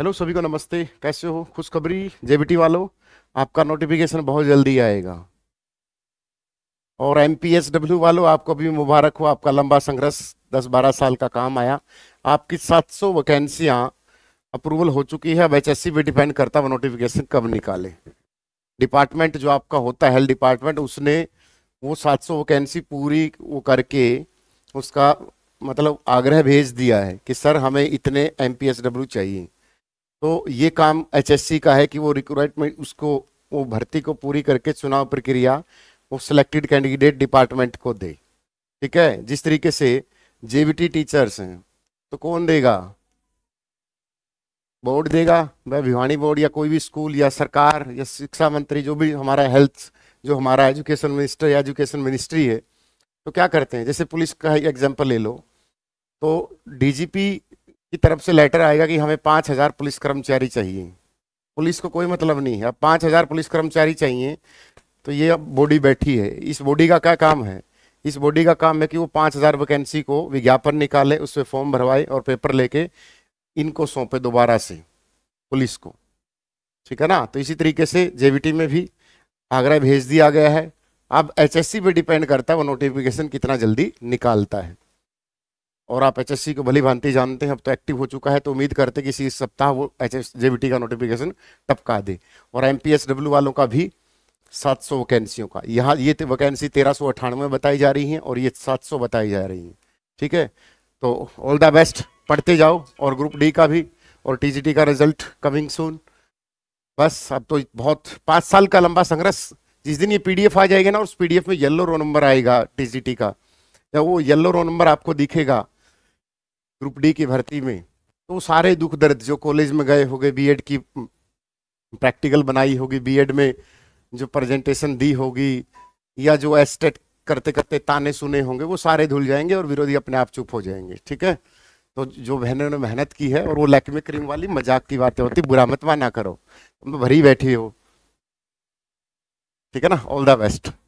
hello सभी को नमस्ते कैसे हो खुशखबरी जेबीटी वालों आपका नोटिफिकेशन बहुत जल्दी आएगा और एम पी एस डब्ल्यू वालों आपको भी मुबारक हो आपका लंबा संघर्ष दस बारह साल का काम आया आपकी सात सौ वैकेंसियाँ अप्रूवल हो चुकी है अब एच एस सी डिपेंड करता है नोटिफिकेशन कब निकाले डिपार्टमेंट जो आपका होता है हेल्थ डिपार्टमेंट उसने वो सात सौ वैकेंसी पूरी वो करके उसका मतलब आग्रह भेज दिया है कि सर हमें इतने एम पी एस डब्ल्यू चाहिए तो ये काम एचएससी का है कि वो रिक्रूटमेंट उसको वो भर्ती को पूरी करके चुनाव प्रक्रिया वो सिलेक्टेड कैंडिडेट डिपार्टमेंट को दे ठीक है जिस तरीके से जेबीटी टीचर्स हैं तो कौन देगा बोर्ड देगा वह भिवानी बोर्ड या कोई भी स्कूल या सरकार या शिक्षा मंत्री जो भी हमारा हेल्थ जो हमारा एजुकेशन मिनिस्टर या एजुकेशन मिनिस्ट्री है तो क्या करते हैं जैसे पुलिस का एग्जाम्पल ले लो तो डीजीपी की तरफ से लेटर आएगा कि हमें पाँच हज़ार पुलिस कर्मचारी चाहिए पुलिस को कोई मतलब नहीं है अब पाँच हज़ार पुलिस कर्मचारी चाहिए तो ये अब बॉडी बैठी है इस बॉडी का क्या काम है इस बॉडी का काम है कि वो पाँच हज़ार वैकेंसी को विज्ञापन निकाले उस पर फॉर्म भरवाए और पेपर लेके इनको सौंपे दोबारा से पुलिस को ठीक है ना तो इसी तरीके से जे में भी आगरा भेज दिया गया है अब एच पे डिपेंड करता है वो नोटिफिकेशन कितना जल्दी निकालता है और आप एच को भली भांति जानते हैं अब तो एक्टिव हो चुका है तो उम्मीद करते हैं कि इस सप्ताह वो एच एस का नोटिफिकेशन टपका दे और एम डब्ल्यू वालों का भी 700 वैकेंसियों का यहाँ ये वैकेंसी तेरह सौ अठानवे बताई जा रही हैं और ये 700 बताई जा रही हैं ठीक है तो ऑल द बेस्ट पढ़ते जाओ और ग्रुप डी का भी और टी का रिजल्ट कमिंग सून बस अब तो बहुत पाँच साल का लंबा संघर्ष जिस दिन ये पी आ जाएगा ना उस पी में येल्लो रो नंबर आएगा टी का जब वो येलो रो नंबर आपको दिखेगा ग्रुप डी की भर्ती में तो सारे दुख दर्द जो कॉलेज में गए होंगे बीएड की प्रैक्टिकल हम्म, बनाई होगी बीएड में जो प्रेजेंटेशन दी होगी या जो एस्टेट करते करते ताने सुने होंगे वो सारे धुल जाएंगे और विरोधी अपने आप चुप हो जाएंगे ठीक है तो जो बहनों ने मेहनत की है और वो में क्रीम वाली मजाक की बातें होती बुरा मत ना करो तुम तो भरी बैठी हो ठीक है ना ऑल द बेस्ट